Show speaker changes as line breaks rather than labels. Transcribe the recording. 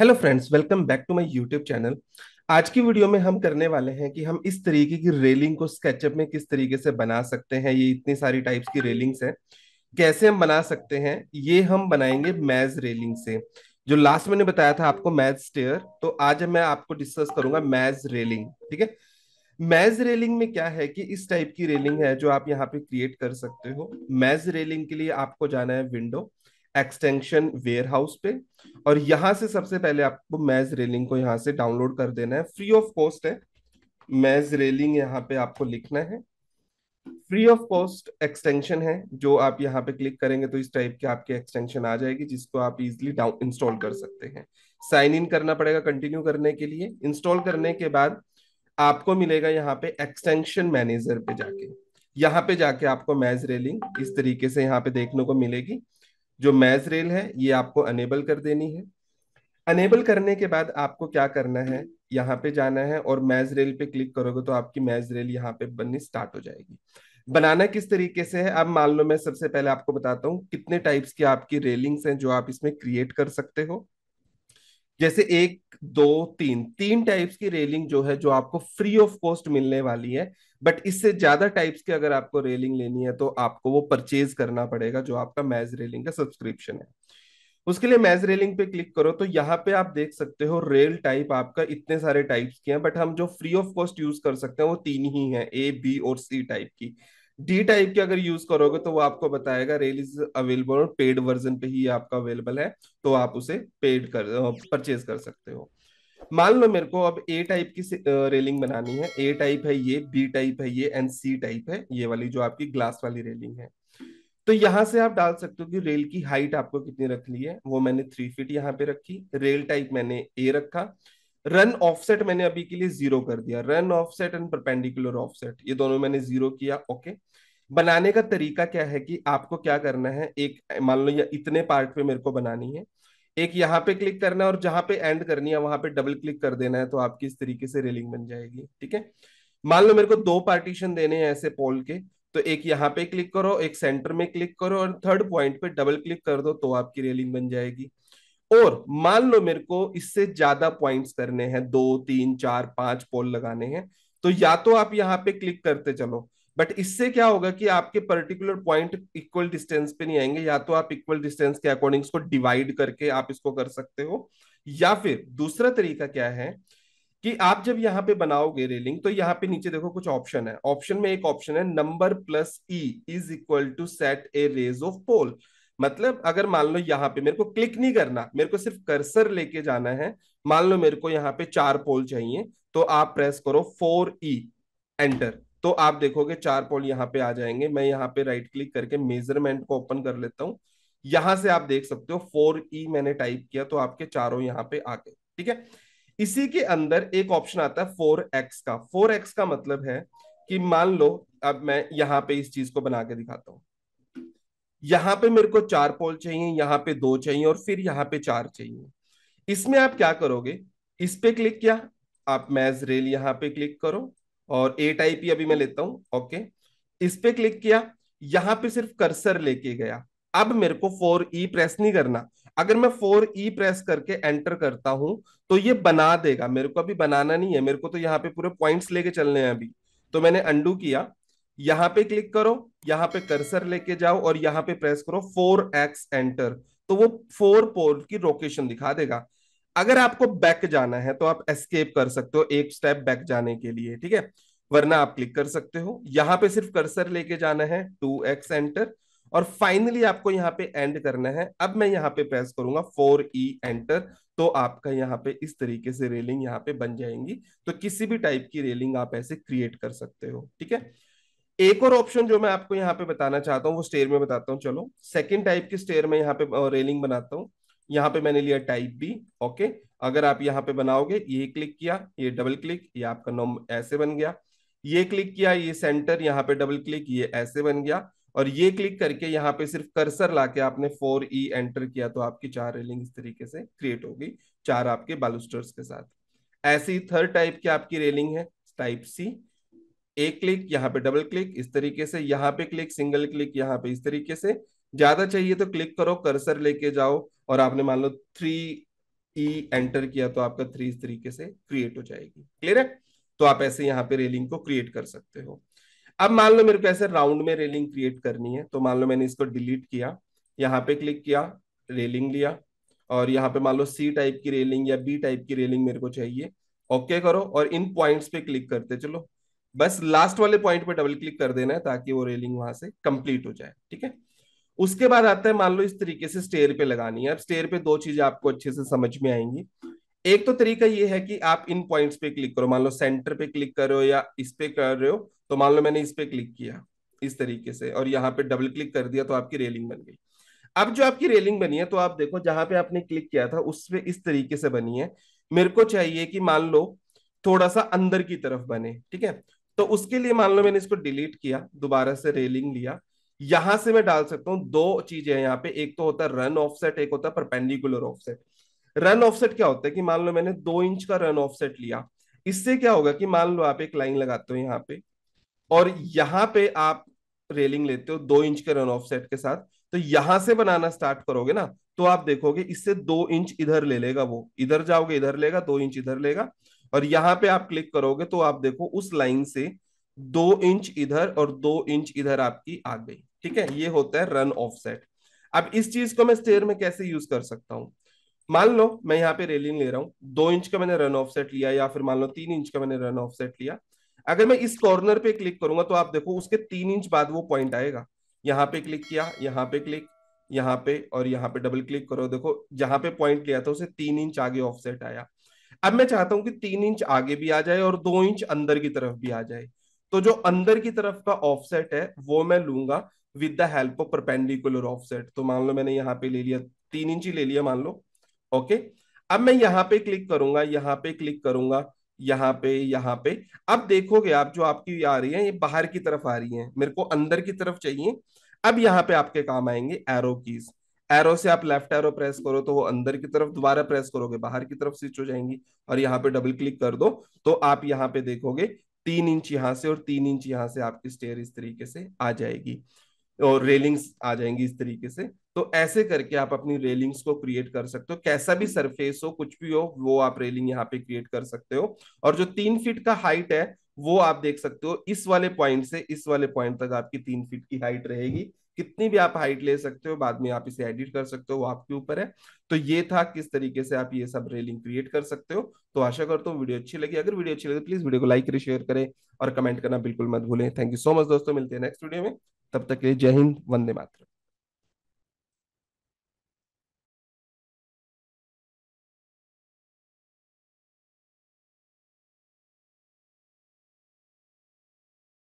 hello friends welcome back to my YouTube channel आज की video में हम करने वाले हैं कि हम इस तरीके की रेलिंग को स्केचअप में किस तरीके से बना सकते हैं ये इतनी सारी टाइप्स की रेलिंग्स हैं कैसे हम बना सकते हैं ये हम बनाएंगे मैज रेलिंग से जो लास्ट मैंने बताया था आपको मैज स्टेयर तो आज मैं आपको डिस्कस करूंगा मैज रेलिंग ठीक है मैज रेलिंग में क्या है कि इस टाइप की रेलिंग है जो आप यहाँ पे क्रिएट कर सकते हो मैज रेलिंग के लिए आपको जाना है विंडो एक्सटेंशन वेयर हाउस पे और यहाँ से सबसे पहले आपको मैज रेलिंग को यहाँ से डाउनलोड कर देना है फ्री ऑफ कॉस्ट है मैज रेलिंग यहाँ पे आपको लिखना है फ्री ऑफ कॉस्ट एक्सटेंशन है जो आप यहाँ पे क्लिक करेंगे तो इस टाइप के आपके एक्सटेंशन आ जाएगी जिसको आप इजिली डाउन इंस्टॉल कर सकते हैं साइन इन करना पड़ेगा कंटिन्यू करने के लिए इंस्टॉल करने के बाद आपको मिलेगा यहाँ पे एक्सटेंशन मैनेजर पे जाके यहाँ पे जाके आपको मैज रेलिंग इस तरीके से यहाँ पे देखने को मिलेगी जो मैज रेल है ये आपको अनेबल कर देनी है अनेबल करने के बाद आपको क्या करना है यहाँ पे जाना है और मैज रेल पे क्लिक करोगे तो आपकी मैज रेल यहाँ पे बननी स्टार्ट हो जाएगी बनाना किस तरीके से है अब मान लो मैं सबसे पहले आपको बताता हूँ कितने टाइप्स की आपकी रेलिंग्स हैं जो आप इसमें क्रिएट कर सकते हो जैसे एक दो तीन तीन टाइप्स की रेलिंग जो है जो आपको फ्री ऑफ कॉस्ट मिलने वाली है बट इससे ज्यादा टाइप्स की अगर आपको रेलिंग लेनी है तो आपको वो परचेज करना पड़ेगा जो आपका मैज रेलिंग का सब्सक्रिप्शन है उसके लिए मैज रेलिंग पे क्लिक करो तो यहाँ पे आप देख सकते हो रेल टाइप आपका इतने सारे टाइप्स के हैं बट हम जो फ्री ऑफ कॉस्ट यूज कर सकते हैं वो तीन ही हैं ए बी और सी टाइप की डी टाइप के अगर यूज करोगे तो वो आपको बताएगा रेल इज अवेलेबल और पेड वर्जन पे ही आपका अवेलेबल है तो आप उसे पेड कर परचेज कर सकते हो मान लो मेरे को अब ए टाइप की रेलिंग बनानी है ए टाइप है ये बी टाइप है ये एंड सी टाइप है ये वाली जो आपकी ग्लास वाली रेलिंग है तो यहां से आप डाल सकते हो कि रेल की हाइट आपको कितनी रखनी है वो मैंने थ्री फीट यहाँ पे रखी रेल टाइप मैंने ए रखा रन ऑफसेट मैंने अभी के लिए जीरो कर दिया run offset and perpendicular offset ये दोनों मैंने जीरो किया ओके बनाने का तरीका क्या है कि आपको क्या करना है एक मान लो या इतने पार्ट पे मेरे को बनानी है एक यहाँ पे क्लिक करना है और जहां पे एंड करनी है वहां पे डबल क्लिक कर देना है तो आपकी इस तरीके से रेलिंग बन जाएगी ठीक है मान लो मेरे को दो पार्टीशन देने हैं ऐसे पोल के तो एक यहाँ पे क्लिक करो एक सेंटर में क्लिक करो और थर्ड पॉइंट पे डबल क्लिक कर दो तो आपकी रेलिंग बन जाएगी और मान लो मेरे को इससे ज्यादा पॉइंट्स करने हैं दो तीन चार पांच पोल लगाने हैं तो या तो आप यहाँ पे क्लिक करते चलो बट इससे क्या होगा कि आपके पर्टिकुलर पॉइंट इक्वल डिस्टेंस पे नहीं आएंगे या तो आप इक्वल डिस्टेंस के अकॉर्डिंग इसको डिवाइड करके आप इसको कर सकते हो या फिर दूसरा तरीका क्या है कि आप जब यहाँ पे बनाओगे रेलिंग तो यहाँ पे नीचे देखो कुछ ऑप्शन है ऑप्शन में एक ऑप्शन है number plus E is equal to set arrays of pole मतलब अगर मान लो यहाँ पे मेरे को क्लिक नहीं करना मेरे को सिर्फ कर्सर लेके जाना है मान लो मेरे को यहाँ पे चार पोल चाहिए तो आप प्रेस करो फोर ई एंटर तो आप देखोगे चार पोल यहाँ पे आ जाएंगे मैं यहाँ पे राइट क्लिक करके मेजरमेंट को ओपन कर लेता हूँ यहां से आप देख सकते हो फोर ई e मैंने टाइप किया तो आपके चारों यहाँ पे आ गए ठीक है इसी के अंदर एक ऑप्शन आता है फोर एक्स का फोर एक्स का मतलब है कि मान लो अब मैं यहाँ पे इस चीज को बना के दिखाता हूँ यहाँ पे मेरे को चार पोल चाहिए यहाँ पे दो चाहिए और फिर यहाँ पे चार चाहिए इसमें आप क्या करोगे इस पे क्लिक किया आप मैज रेल यहां पे क्लिक करो और ए टाइप ही अभी मैं लेता हूं ओके इस पे क्लिक किया यहाँ पे सिर्फ कर्सर लेके गया अब मेरे को फोर ई प्रेस नहीं करना अगर मैं फोर ई प्रेस करके एंटर करता हूं तो ये बना देगा मेरे को अभी बनाना नहीं है मेरे को तो यहाँ पे पूरे पॉइंट्स लेके चलने हैं अभी तो मैंने अंडू किया यहां पे क्लिक करो यहां पे कर्सर लेके जाओ और यहां पे प्रेस करो फोर एक्स एंटर तो वो फोर पोल की लोकेशन दिखा देगा अगर आपको बैक जाना है तो आप एस्केप कर सकते हो एक स्टेप बैक जाने के लिए ठीक है वरना आप क्लिक कर सकते हो यहां पे सिर्फ कर्सर लेके जाना है टू एक्स एंटर और फाइनली आपको यहाँ पे एंड करना है अब मैं यहाँ पे प्रेस करूंगा फोर ई एंटर तो आपका यहाँ पे इस तरीके से रेलिंग यहाँ पे बन जाएंगी तो किसी भी टाइप की रेलिंग आप ऐसे क्रिएट कर सकते हो ठीक है एक और ऑप्शन जो मैं आपको यहाँ पे बताना चाहता हूँ वो स्टेयर में बताता हूँ चलो सेकंड टाइप के स्टेयर में यहाँ पे रेलिंग बनाता हूँ यहाँ पे मैंने लिया टाइप बी ओके अगर आप यहाँ पे बनाओगे ये क्लिक किया ये डबल क्लिक ये आपका नॉम ऐसे बन गया ये क्लिक किया ये सेंटर यहाँ पे डबल क्लिक ये ऐसे बन गया और ये क्लिक करके यहाँ पे सिर्फ कर्सर लाके आपने फोर ई एंटर किया तो आपकी चार रेलिंग इस तरीके से क्रिएट होगी चार आपके बालूस्टर्स के साथ ऐसी थर्ड टाइप की आपकी रेलिंग है टाइप सी एक क्लिक यहाँ पे डबल क्लिक इस तरीके से यहाँ पे क्लिक सिंगल क्लिक यहाँ पे इस तरीके से ज्यादा चाहिए तो क्लिक करो कर्सर लेके जाओ और आपने मान लो थ्री ई एंटर किया तो आपका थ्री इस तरीके से क्रिएट हो जाएगी क्लियर है तो आप ऐसे यहाँ पे रेलिंग को क्रिएट कर सकते हो अब मान लो मेरे को ऐसे राउंड में रेलिंग क्रिएट करनी है तो मान लो मैंने इसको डिलीट किया यहाँ पे क्लिक किया रेलिंग लिया और यहाँ पे मान लो सी टाइप की रेलिंग या बी टाइप की रेलिंग मेरे को चाहिए ओके करो और इन पॉइंट्स पे क्लिक करते चलो बस लास्ट वाले पॉइंट पे डबल क्लिक कर देना है ताकि वो रेलिंग वहां से कंप्लीट हो जाए ठीक है उसके बाद आता है मान लो इस तरीके से स्टेयर पे लगानी है अब स्टेयर पे दो चीजें आपको अच्छे से समझ में आएंगी एक तो तरीका ये है कि आप इन पॉइंट्स पे क्लिक करो मान लो सेंटर पे क्लिक कर रहे हो या इस पे कर रहे हो तो मान लो मैंने इस पे क्लिक किया इस तरीके से और यहाँ पे डबल क्लिक कर दिया तो आपकी रेलिंग बन गई अब जो आपकी रेलिंग बनी है तो आप देखो जहां पे आपने क्लिक किया था उस पे इस तरीके से बनी है मेरे को चाहिए कि मान लो थोड़ा सा अंदर की तरफ बने ठीक है तो उसके लिए मान लो मैंने इसको डिलीट किया दोबारा से रेलिंग लिया यहां से मैं डाल सकता हूं दो चीजें हैं यहाँ पे एक तो होता है रन ऑफसेट एक होता है परपेंडिकुलर ऑफसेट रन ऑफसेट क्या होता है कि मान लो मैंने दो इंच का रन ऑफसेट लिया इससे क्या होगा कि मान लो आप एक लाइन लगाते हो यहाँ पे और यहाँ पे आप रेलिंग लेते हो दो इंच के रन ऑफसेट के साथ तो यहां से बनाना स्टार्ट करोगे ना तो आप देखोगे इससे दो इंच इधर ले लेगा वो इधर जाओगे इधर लेगा दो इंच इधर लेगा और यहाँ पे आप क्लिक करोगे तो आप देखो उस लाइन से दो इंच इधर और दो इंच इधर आपकी आ गई ठीक है ये होता है रन सेट अब इस चीज को मैं स्टेयर में कैसे यूज कर सकता हूं मान लो मैं यहाँ पे रेलिंग ले रहा हूँ दो इंच का मैंने रन ऑफ सेट लिया या फिर मान लो तीन इंच का मैंने रन ऑफ सेट लिया अगर मैं इस कॉर्नर पे क्लिक करूंगा तो आप देखो उसके तीन इंच बाद वो पॉइंट आएगा यहाँ पे क्लिक किया यहाँ पे क्लिक यहाँ पे और यहाँ पे डबल क्लिक करो देखो जहां पे पॉइंट लिया था उसे तीन इंच आगे ऑफसेट आया अब मैं चाहता हूं कि तीन इंच आगे भी आ जाए और दो इंच अंदर की तरफ भी आ जाए तो जो अंदर की तरफ का ऑफसेट है वो मैं लूंगा with the help of perpendicular offset तो मान लो मैंने यहाँ पे ले लिया तीन इंच ही ले लिया मान लो ओके अब मैं यहाँ पे क्लिक करूंगा यहाँ पे क्लिक करूंगा यहाँ पे यहाँ पे अब देखोगे आप जो आपकी आ रही है ये बाहर की तरफ आ रही है मेरे को अंदर की तरफ चाहिए अब यहाँ पे आपके काम आएंगे एरो कीज एरो से आप लेफ्ट एरो प्रेस करो तो वो अंदर की तरफ दोबारा प्रेस करोगे बाहर की तरफ स्विच हो जाएंगी और यहाँ पे डबल क्लिक कर दो तो आप यहाँ पे देखोगे तीन इंच यहाँ से और तीन इंच यहाँ से आपकी स्टेयर इस तरीके से आ जाएगी और रेलिंग्स आ जाएंगी इस तरीके से तो ऐसे करके आप अपनी रेलिंग्स को क्रिएट कर सकते हो कैसा भी सरफेस हो कुछ भी हो वो आप रेलिंग यहाँ पे क्रिएट कर सकते हो और जो तीन फीट का हाइट है वो आप देख सकते हो इस वाले पॉइंट से इस वाले पॉइंट तक आपकी तीन फीट की हाइट रहेगी कितनी भी आप हाइट ले सकते हो बाद में आप इसे एडिट कर सकते हो वो आपके ऊपर है तो ये था किस तरीके से आप ये सब रेलिंग क्रिएट कर सकते हो तो आशा करता हूँ वीडियो अच्छी लगी अगर वीडियो अच्छी लगी प्लीज तो वीडियो को लाइक करें शेयर करें और कमेंट करना बिल्कुल मत भूलें थैंक यू सो मच दोस्तों मिलते हैं नेक्स्ट वीडियो में तब तक के लिए जय हिंद वंदे मातरम